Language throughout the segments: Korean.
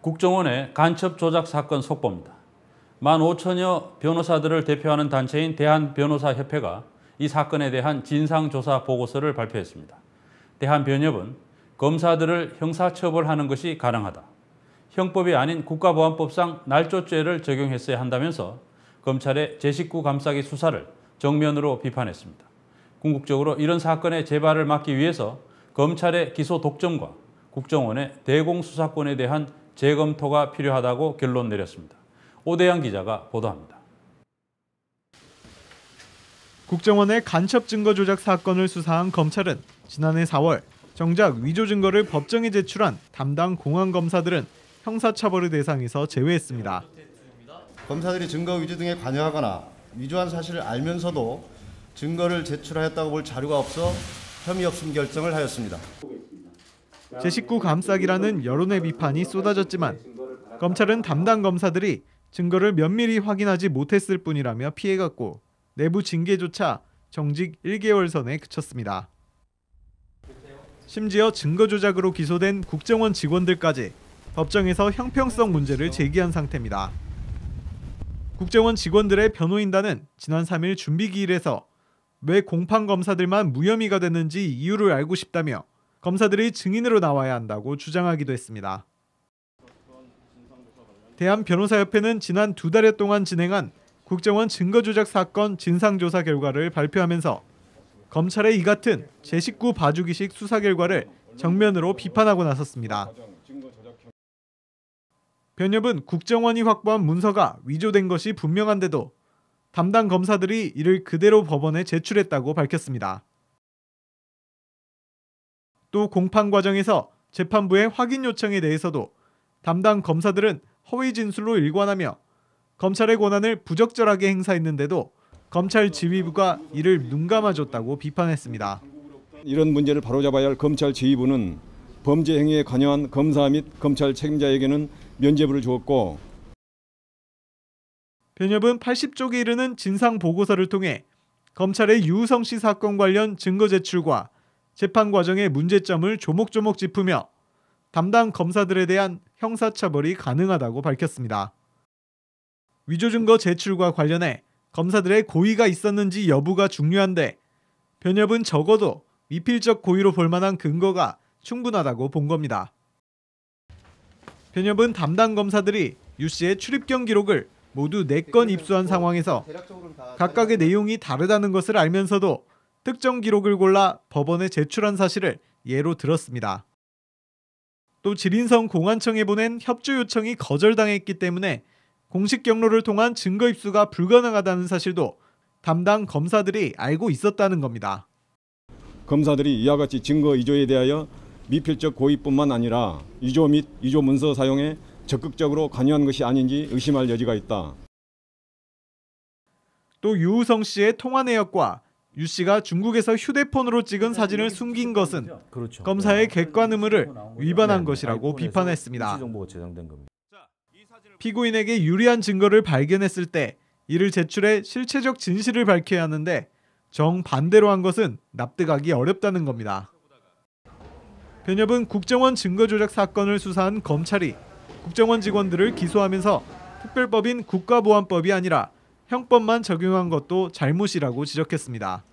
국정원의 간첩 조작 사건 속보입니다. 만 5천여 변호사들을 대표하는 단체인 대한변호사협회가 이 사건에 대한 진상조사 보고서를 발표했습니다. 대한변협은 검사들을 형사처벌하는 것이 가능하다. 형법이 아닌 국가보안법상 날조죄를 적용했어야 한다면서 검찰의 제19 감싸기 수사를 정면으로 비판했습니다. 궁극적으로 이런 사건의 재발을 막기 위해서 검찰의 기소 독점과 국정원의 대공수사권에 대한 재검토가 필요하다고 결론 내렸습니다. 오대양 기자가 보도합니다. 국정원의 간첩 증거 조작 사건을 수사한 검찰은 지난해 4월 정작 위조 증거를 법정에 제출한 담당 공안 검사들은 형사처벌의 대상에서 제외했습니다. 검사들이 증거 위조 등에 관여하거나 위조한 사실을 알면서도 증거를 제출하였다고 볼 자료가 없어 혐의 없음 결정을 하였습니다. 제19 감싸기라는 여론의 비판이 쏟아졌지만 검찰은 담당 검사들이 증거를 면밀히 확인하지 못했을 뿐이라며 피해갔고 내부 징계조차 정직 1개월 선에 그쳤습니다. 심지어 증거 조작으로 기소된 국정원 직원들까지 법정에서 형평성 문제를 제기한 상태입니다. 국정원 직원들의 변호인단은 지난 3일 준비기일에서 왜 공판 검사들만 무혐의가 됐는지 이유를 알고 싶다며 검사들이 증인으로 나와야 한다고 주장하기도 했습니다. 대한변호사협회는 지난 두 달여 동안 진행한 국정원 증거조작 사건 진상조사 결과를 발표하면서 검찰의 이 같은 제19 봐주기식 수사 결과를 정면으로 비판하고 나섰습니다. 변협은 국정원이 확보한 문서가 위조된 것이 분명한데도 담당 검사들이 이를 그대로 법원에 제출했다고 밝혔습니다. 또 공판 과정에서 재판부의 확인 요청에 대해서도 담당 검사들은 허위 진술로 일관하며 검찰의 권한을 부적절하게 행사했는데도 검찰 지휘부가 이를 눈감아줬다고 비판했습니다. 이런 문제를 바로잡아야 할 검찰 지휘부는 범죄 행위에 관여한 검사 및 검찰 책임자에게는 면죄부를 주었고 변협은 80쪽에 이르는 진상 보고서를 통해 검찰의 유성씨 사건 관련 증거 제출과 재판 과정의 문제점을 조목조목 짚으며 담당 검사들에 대한 형사처벌이 가능하다고 밝혔습니다. 위조증거 제출과 관련해 검사들의 고의가 있었는지 여부가 중요한데 변협은 적어도 미필적 고의로 볼 만한 근거가 충분하다고 본 겁니다. 변협은 담당 검사들이 유 씨의 출입경 기록을 모두 4건 입수한 상황에서 각각의 내용이 다르다는 것을 알면서도 특정 기록을 골라 법원에 제출한 사실을 예로 들었습니다. 또 지린성 공안청에 보낸 협조 요청이 거절당했기 때문에 공식 경로를 통한 증거 입수가 불가능하다는 사실도 담당 검사들이 알고 있었다는 겁니다. 검사들이 이와 같이 증거 이조에 대하여 미필적 고의뿐만 아니라 이조 및 이조 문서 사용에 적극적으로 관여한 것이 아닌지 의심할 여지가 있다. 또 유우성 씨의 통화 내역과 유 씨가 중국에서 휴대폰으로 찍은 네, 사진을 숨긴 것은 그렇죠. 검사의 네. 객관 의무를 네, 위반한 것이라고 비판했습니다. 피고인에게 유리한 증거를 발견했을 때 이를 제출해 실체적 진실을 밝혀야 하는데 정반대로 한 것은 납득하기 어렵다는 겁니다. 변협은 국정원 증거 조작 사건을 수사한 검찰이 국정원 직원들을 기소하면서 특별법인 국가보안법이 아니라 형법만 적용한 것도 잘못이라고 지적했습니다.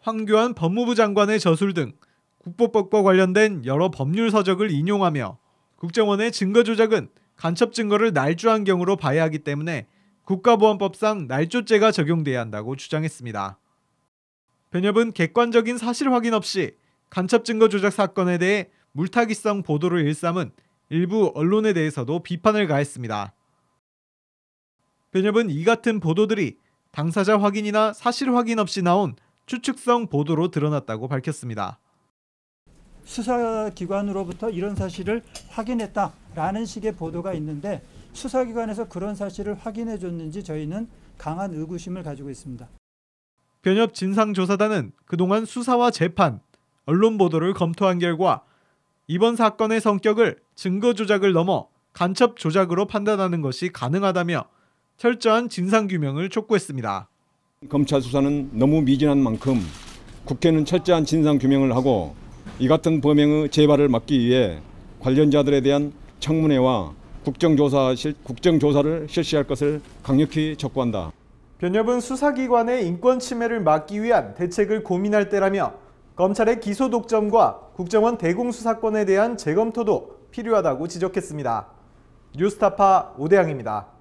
황교안 법무부 장관의 저술 등 국보법과 관련된 여러 법률 서적을 인용하며 국정원의 증거 조작은 간첩 증거를 날조한 경우로 봐야 하기 때문에 국가보안법상 날조죄가 적용돼야 한다고 주장했습니다. 변협은 객관적인 사실 확인 없이 간첩 증거 조작 사건에 대해 물타기성 보도를 일삼은 일부 언론에 대해서도 비판을 가했습니다. 변협은 이 같은 보도들이 당사자 확인이나 사실 확인 없이 나온 추측성 보도로 드러났다고 밝혔습니다. 수사기관으로부터 이런 사실을 확인했다라는 식의 보도가 있는데 수사기관에서 그런 사실을 확인해 줬는지 저희는 강한 의구심을 가지고 있습니다. 변협 진상조사단은 그동안 수사와 재판, 언론 보도를 검토한 결과 이번 사건의 성격을 증거 조작을 넘어 간첩 조작으로 판단하는 것이 가능하다며 철저한 진상 규명을 촉구했습니다. 검찰 수사는 너무 미진한 만큼 국회는 철저한 진상 규명을 하고 이 같은 범행의 재발을 막기 위해 관련자들에 대한 청문회와 국정조사 실, 국정조사를 실시할 것을 강력히 촉구한다. 변협은 수사기관의 인권 침해를 막기 위한 대책을 고민할 때라며 검찰의 기소 독점과 국정원 대공수사권에 대한 재검토도 필요하다고 지적했습니다. 뉴스타파 오대양입니다.